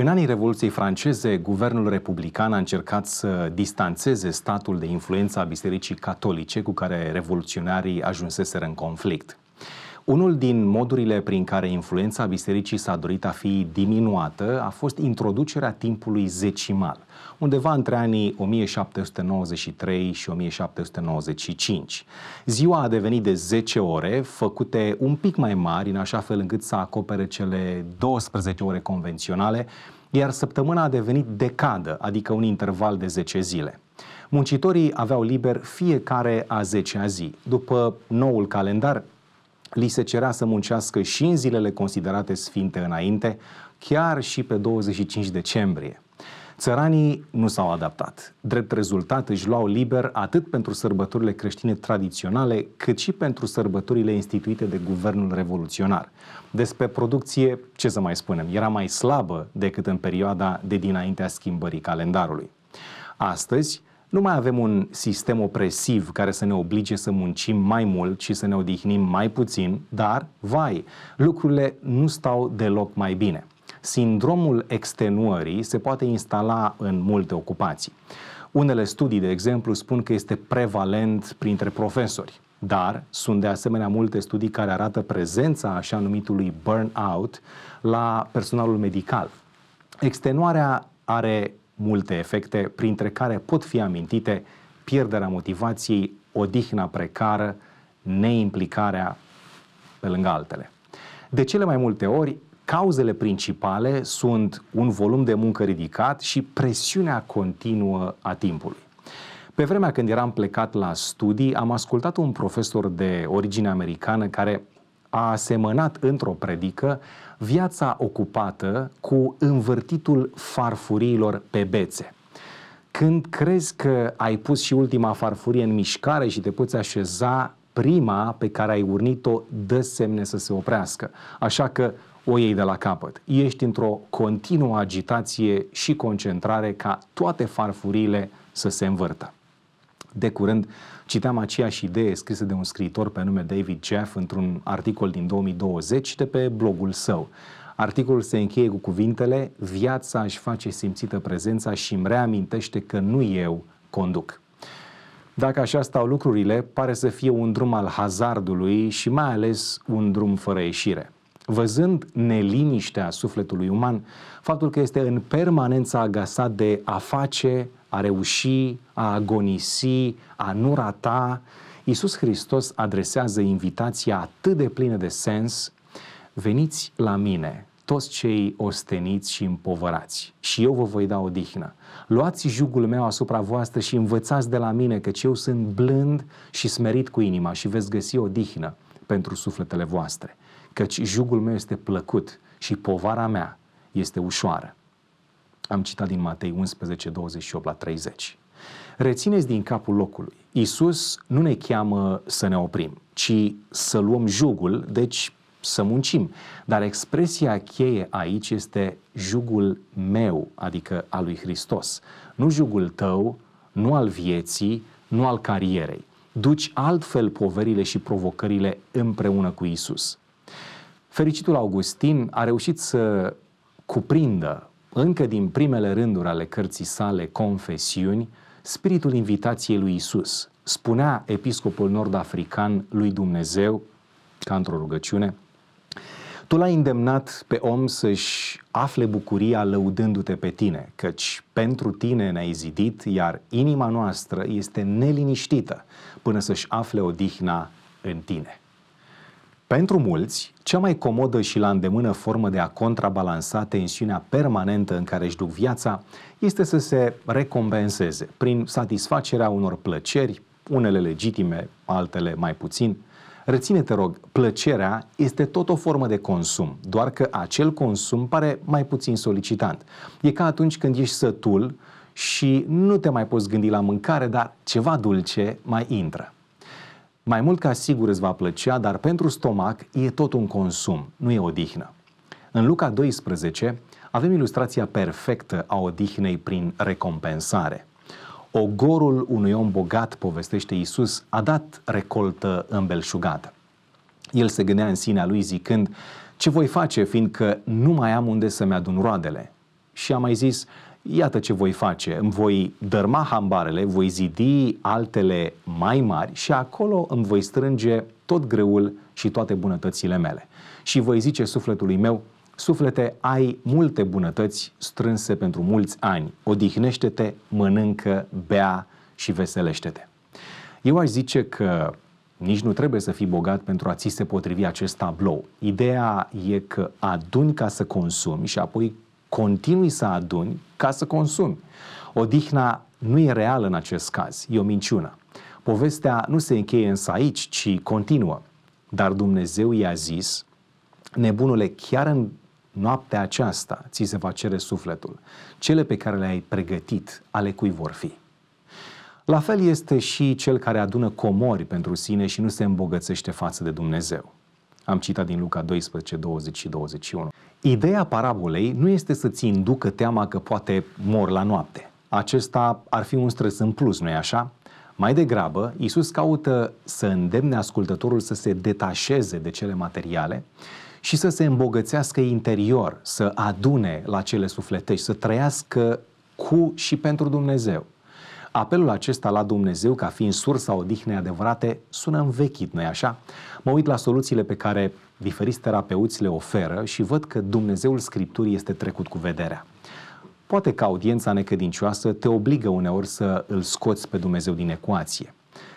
În anii Revoluției franceze, guvernul republican a încercat să distanțeze statul de influența Bisericii Catolice cu care revoluționarii ajunseseră în conflict. Unul din modurile prin care influența bisericii s-a dorit a fi diminuată a fost introducerea timpului zecimal, undeva între anii 1793 și 1795. Ziua a devenit de 10 ore, făcute un pic mai mari, în așa fel încât să acopere cele 12 ore convenționale, iar săptămâna a devenit decadă, adică un interval de 10 zile. Muncitorii aveau liber fiecare a 10-a zi. După noul calendar, li se cerea să muncească și în zilele considerate sfinte înainte, chiar și pe 25 decembrie. Țăranii nu s-au adaptat. Drept rezultat își luau liber atât pentru sărbătorile creștine tradiționale, cât și pentru sărbătorile instituite de guvernul revoluționar. Despre producție, ce să mai spunem, era mai slabă decât în perioada de dinaintea schimbării calendarului. Astăzi, nu mai avem un sistem opresiv care să ne oblige să muncim mai mult și să ne odihnim mai puțin, dar, vai, lucrurile nu stau deloc mai bine. Sindromul extenuării se poate instala în multe ocupații. Unele studii, de exemplu, spun că este prevalent printre profesori, dar sunt de asemenea multe studii care arată prezența așa numitului burnout la personalul medical. Extenuarea are multe efecte, printre care pot fi amintite pierderea motivației, odihna precară, neimplicarea, pe lângă altele. De cele mai multe ori, cauzele principale sunt un volum de muncă ridicat și presiunea continuă a timpului. Pe vremea când eram plecat la studii, am ascultat un profesor de origine americană care a asemănat într-o predică viața ocupată cu învârtitul farfuriilor pe bețe. Când crezi că ai pus și ultima farfurie în mișcare și te poți așeza, prima pe care ai urnit-o dă semne să se oprească. Așa că o iei de la capăt. Ești într-o continuă agitație și concentrare ca toate farfurile să se învârtă. De curând citeam aceeași idee scrisă de un scriitor pe nume David Jeff într-un articol din 2020 de pe blogul său. Articolul se încheie cu cuvintele Viața își face simțită prezența și îmi reamintește că nu eu conduc. Dacă așa stau lucrurile, pare să fie un drum al hazardului și mai ales un drum fără ieșire văzând neliniștea sufletului uman, faptul că este în permanență agasat de a face, a reuși, a agonisi, a nu rata, Iisus Hristos adresează invitația atât de plină de sens, veniți la mine, toți cei osteniți și împovărați, și eu vă voi da odihnă. Luați jugul meu asupra voastră și învățați de la mine, căci eu sunt blând și smerit cu inima și veți găsi odihnă pentru sufletele voastre căci jugul meu este plăcut și povara mea este ușoară. Am citat din Matei 11, 28 la 30. Rețineți din capul locului. Isus nu ne cheamă să ne oprim, ci să luăm jugul, deci să muncim. Dar expresia cheie aici este jugul meu, adică al lui Hristos. Nu jugul tău, nu al vieții, nu al carierei. Duci altfel poverile și provocările împreună cu Isus. Fericitul Augustin a reușit să cuprindă încă din primele rânduri ale cărții sale Confesiuni spiritul invitației lui Isus. Spunea episcopul nord-african lui Dumnezeu, ca într-o rugăciune, tu l-ai îndemnat pe om să-și afle bucuria lăudându-te pe tine, căci pentru tine ne-ai zidit, iar inima noastră este neliniștită până să-și afle odihna în tine. Pentru mulți, cea mai comodă și la îndemână formă de a contrabalansa tensiunea permanentă în care își duc viața este să se recompenseze prin satisfacerea unor plăceri, unele legitime, altele mai puțin. Reține, te rog, plăcerea este tot o formă de consum, doar că acel consum pare mai puțin solicitant. E ca atunci când ești sătul și nu te mai poți gândi la mâncare, dar ceva dulce mai intră. Mai mult ca sigur îți va plăcea, dar pentru stomac e tot un consum, nu e odihnă. În Luca 12 avem ilustrația perfectă a odihnei prin recompensare. Ogorul unui om bogat, povestește Iisus, a dat recoltă îmbelșugată. El se gândea în sinea lui zicând, ce voi face, fiindcă nu mai am unde să-mi adun roadele? Și a mai zis, iată ce voi face, îmi voi dărma hambarele, voi zidi altele mai mari și acolo îmi voi strânge tot greul și toate bunătățile mele. Și voi zice sufletului meu, suflete, ai multe bunătăți strânse pentru mulți ani, odihnește-te, mănâncă, bea și veselește-te. Eu aș zice că nici nu trebuie să fii bogat pentru a ți se potrivi acest tablou. Ideea e că aduni ca să consumi și apoi continui să aduni ca să consumi. Odihna nu e reală în acest caz, e o minciună. Povestea nu se încheie însă aici, ci continuă. Dar Dumnezeu i-a zis, nebunule, chiar în noaptea aceasta ți se va cere sufletul. Cele pe care le-ai pregătit, ale cui vor fi? La fel este și cel care adună comori pentru sine și nu se îmbogățește față de Dumnezeu. Am citat din Luca 12, 20 și 21. Ideea parabolei nu este să-ți inducă teama că poate mor la noapte. Acesta ar fi un stres în plus, nu-i așa? Mai degrabă, Isus caută să îndemne ascultătorul să se detașeze de cele materiale și să se îmbogățească interior, să adune la cele sufletești, să trăiască cu și pentru Dumnezeu. Apelul acesta la Dumnezeu ca fiind sursa odihnei adevărate sună învechit, nu așa? Mă uit la soluțiile pe care diferiți terapeuți le oferă și văd că Dumnezeul Scripturii este trecut cu vederea. Poate că audiența necădincioasă te obligă uneori să îl scoți pe Dumnezeu din ecuație.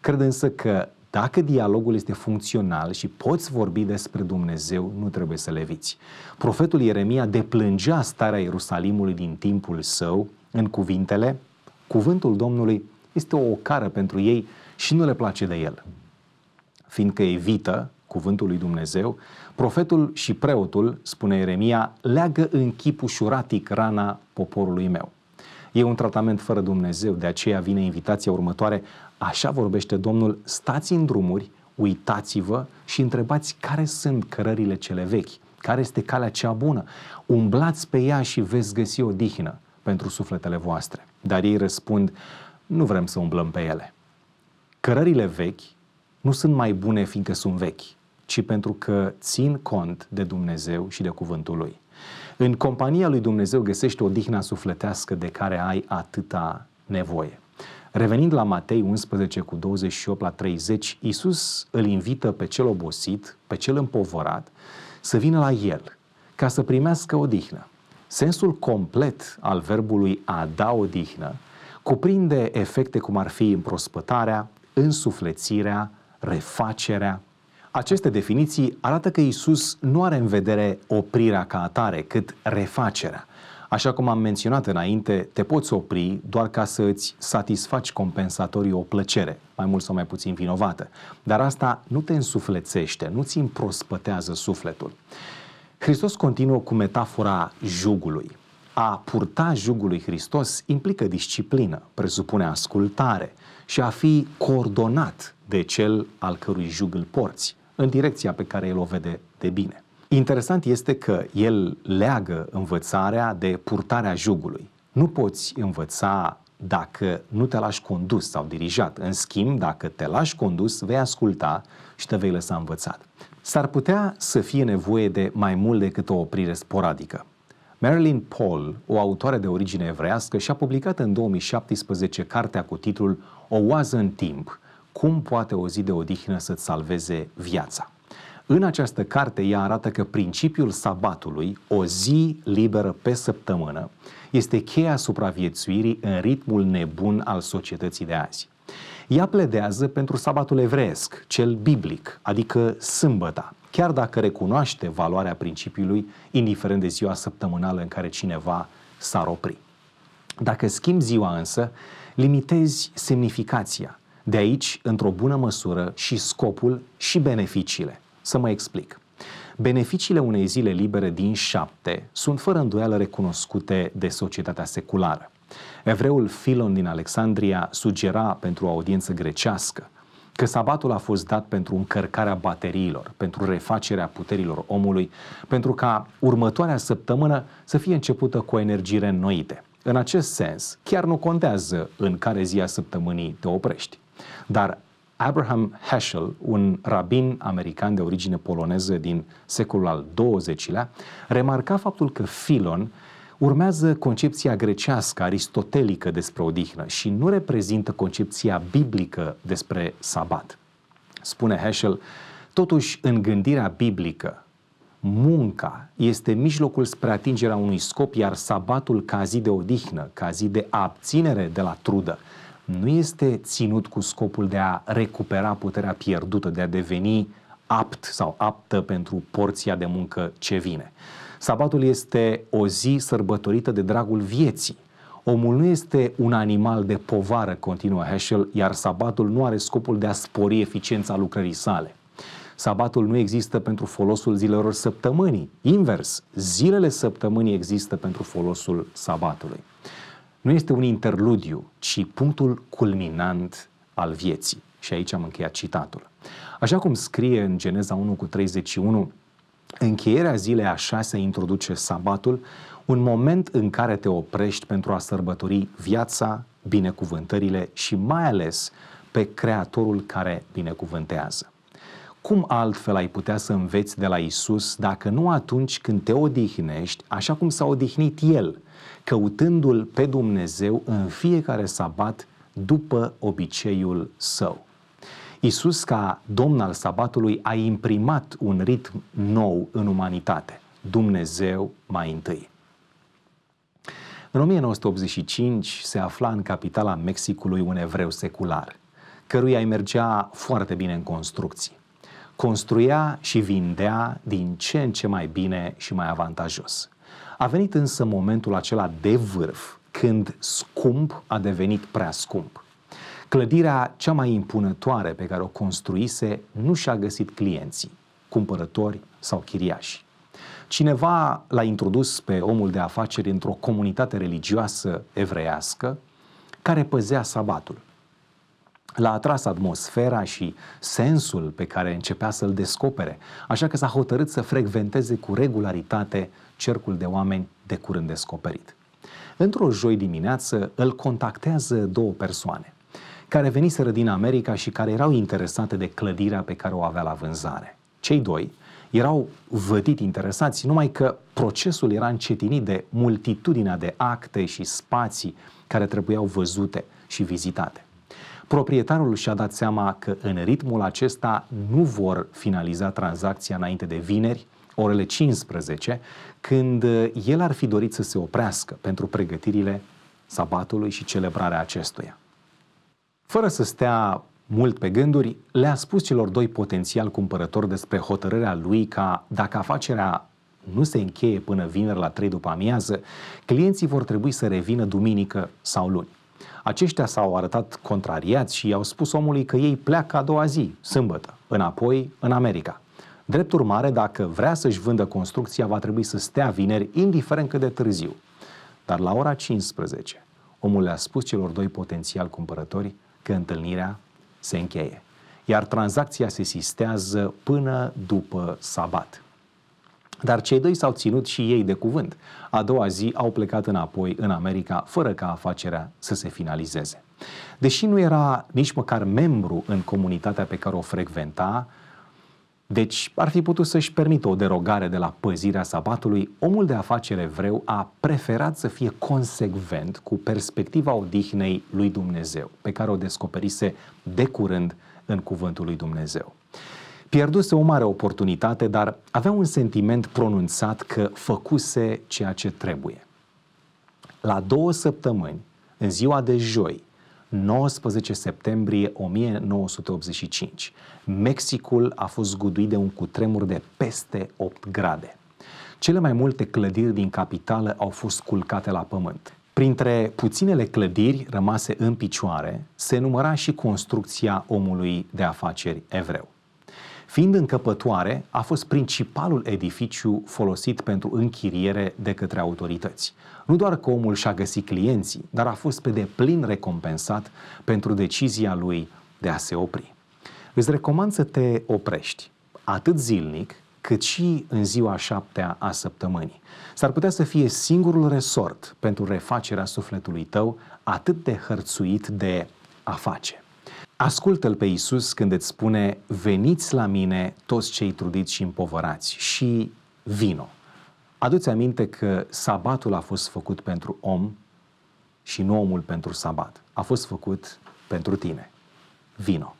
Cred însă că dacă dialogul este funcțional și poți vorbi despre Dumnezeu, nu trebuie să leviți. Profetul Ieremia deplângea starea Ierusalimului din timpul său în cuvintele cuvântul Domnului este o ocară pentru ei și nu le place de el. Fiindcă evită cuvântul lui Dumnezeu, profetul și preotul, spune Ieremia, leagă în chip ușuratic rana poporului meu. E un tratament fără Dumnezeu, de aceea vine invitația următoare. Așa vorbește Domnul, stați în drumuri, uitați-vă și întrebați care sunt cărările cele vechi, care este calea cea bună. Umblați pe ea și veți găsi o dihnă pentru sufletele voastre. Dar ei răspund, nu vrem să umblăm pe ele. Cărările vechi nu sunt mai bune fiindcă sunt vechi, ci pentru că țin cont de Dumnezeu și de cuvântul Lui. În compania lui Dumnezeu găsești o dihna sufletească de care ai atâta nevoie. Revenind la Matei 11 cu 28 la 30, Iisus îl invită pe cel obosit, pe cel împovărat, să vină la el ca să primească o dihnă. Sensul complet al verbului a da odihnă cuprinde efecte cum ar fi împrospătarea, însuflețirea, refacerea. Aceste definiții arată că Isus nu are în vedere oprirea ca atare, cât refacerea. Așa cum am menționat înainte, te poți opri doar ca să îți satisfaci compensatorii o plăcere, mai mult sau mai puțin vinovată. Dar asta nu te însuflețește, nu ți împrospătează sufletul. Hristos continuă cu metafora jugului. A purta jugul lui Hristos implică disciplină, presupune ascultare și a fi coordonat de cel al cărui jug îl porți, în direcția pe care el o vede de bine. Interesant este că el leagă învățarea de purtarea jugului. Nu poți învăța dacă nu te lași condus sau dirijat. În schimb, dacă te lași condus, vei asculta și te vei lăsa învățat. S-ar putea să fie nevoie de mai mult decât o oprire sporadică. Marilyn Paul, o autoare de origine evrească, și-a publicat în 2017 cartea cu titlul O oază în timp, cum poate o zi de odihnă să-ți salveze viața. În această carte ea arată că principiul sabatului, o zi liberă pe săptămână, este cheia supraviețuirii în ritmul nebun al societății de azi. Ea pledează pentru sabatul evreiesc, cel biblic, adică sâmbăta, chiar dacă recunoaște valoarea principiului, indiferent de ziua săptămânală în care cineva s-ar opri. Dacă schimbi ziua însă, limitezi semnificația. De aici, într-o bună măsură, și scopul și beneficiile. Să mă explic. Beneficiile unei zile libere din șapte sunt fără îndoială recunoscute de societatea seculară. Evreul Filon din Alexandria sugera pentru o audiență grecească că sabatul a fost dat pentru încărcarea bateriilor, pentru refacerea puterilor omului, pentru ca următoarea săptămână să fie începută cu energii reînnoite. În acest sens, chiar nu contează în care zi a săptămânii te oprești. Dar Abraham Heschel, un rabin american de origine poloneză din secolul al XX-lea, remarca faptul că Filon urmează concepția grecească, aristotelică despre odihnă și nu reprezintă concepția biblică despre sabat. Spune Heschel, totuși în gândirea biblică, munca este mijlocul spre atingerea unui scop, iar sabatul ca zi de odihnă, ca zi de abținere de la trudă, nu este ținut cu scopul de a recupera puterea pierdută, de a deveni apt sau aptă pentru porția de muncă ce vine. Sabatul este o zi sărbătorită de dragul vieții. Omul nu este un animal de povară, continuă Heschel, iar sabatul nu are scopul de a spori eficiența lucrării sale. Sabatul nu există pentru folosul zilelor săptămânii. Invers, zilele săptămânii există pentru folosul sabatului. Nu este un interludiu, ci punctul culminant al vieții. Și aici am încheiat citatul. Așa cum scrie în Geneza 1 cu 31, Încheierea zilei a șasea introduce sabatul, un moment în care te oprești pentru a sărbători viața, binecuvântările și mai ales pe Creatorul care binecuvântează. Cum altfel ai putea să înveți de la Isus dacă nu atunci când te odihnești, așa cum s-a odihnit El, căutându-L pe Dumnezeu în fiecare sabat după obiceiul său? Isus, ca domn al sabatului, a imprimat un ritm nou în umanitate. Dumnezeu mai întâi. În 1985 se afla în capitala Mexicului un evreu secular, căruia îi mergea foarte bine în construcții. Construia și vindea din ce în ce mai bine și mai avantajos. A venit însă momentul acela de vârf, când scump a devenit prea scump. Clădirea cea mai impunătoare pe care o construise nu și-a găsit clienții, cumpărători sau chiriași. Cineva l-a introdus pe omul de afaceri într-o comunitate religioasă evreiască care păzea sabatul. L-a atras atmosfera și sensul pe care începea să-l descopere, așa că s-a hotărât să frecventeze cu regularitate cercul de oameni de curând descoperit. Într-o joi dimineață îl contactează două persoane care veniseră din America și care erau interesate de clădirea pe care o avea la vânzare. Cei doi erau vădit interesați, numai că procesul era încetinit de multitudinea de acte și spații care trebuiau văzute și vizitate. Proprietarul și-a dat seama că în ritmul acesta nu vor finaliza tranzacția înainte de vineri, orele 15, când eh, el ar fi dorit să se oprească pentru pregătirile sabatului și celebrarea acestuia. Fără să stea mult pe gânduri, le-a spus celor doi potențial cumpărători despre hotărârea lui ca, dacă afacerea nu se încheie până vineri la 3 după amiază, clienții vor trebui să revină duminică sau luni. Aceștia s-au arătat contrariați și i-au spus omului că ei pleacă a doua zi, sâmbătă, înapoi în America. Drept urmare, dacă vrea să-și vândă construcția, va trebui să stea vineri, indiferent cât de târziu. Dar la ora 15, omul le-a spus celor doi potențial cumpărători că întâlnirea se încheie. Iar tranzacția se sistează până după sabat. Dar cei doi s-au ținut și ei de cuvânt. A doua zi au plecat înapoi în America fără ca afacerea să se finalizeze. Deși nu era nici măcar membru în comunitatea pe care o frecventa, deci ar fi putut să-și permită o derogare de la păzirea sabatului, omul de afaceri evreu a preferat să fie consecvent cu perspectiva odihnei lui Dumnezeu, pe care o descoperise de curând în cuvântul lui Dumnezeu. Pierduse o mare oportunitate, dar avea un sentiment pronunțat că făcuse ceea ce trebuie. La două săptămâni, în ziua de joi, 19 septembrie 1985. Mexicul a fost zguduit de un cutremur de peste 8 grade. Cele mai multe clădiri din capitală au fost culcate la pământ. Printre puținele clădiri rămase în picioare, se număra și construcția omului de afaceri evreu. Fiind încăpătoare, a fost principalul edificiu folosit pentru închiriere de către autorități. Nu doar că omul și-a găsit clienții, dar a fost pe deplin recompensat pentru decizia lui de a se opri. Îți recomand să te oprești, atât zilnic, cât și în ziua șaptea a săptămânii. S-ar putea să fie singurul resort pentru refacerea sufletului tău atât de hărțuit de a face. Ascultă-L pe Iisus când îți spune, veniți la mine toți cei trudiți și împovărați și vino. Aduți aminte că sabatul a fost făcut pentru om și nu omul pentru sabat. A fost făcut pentru tine. Vino.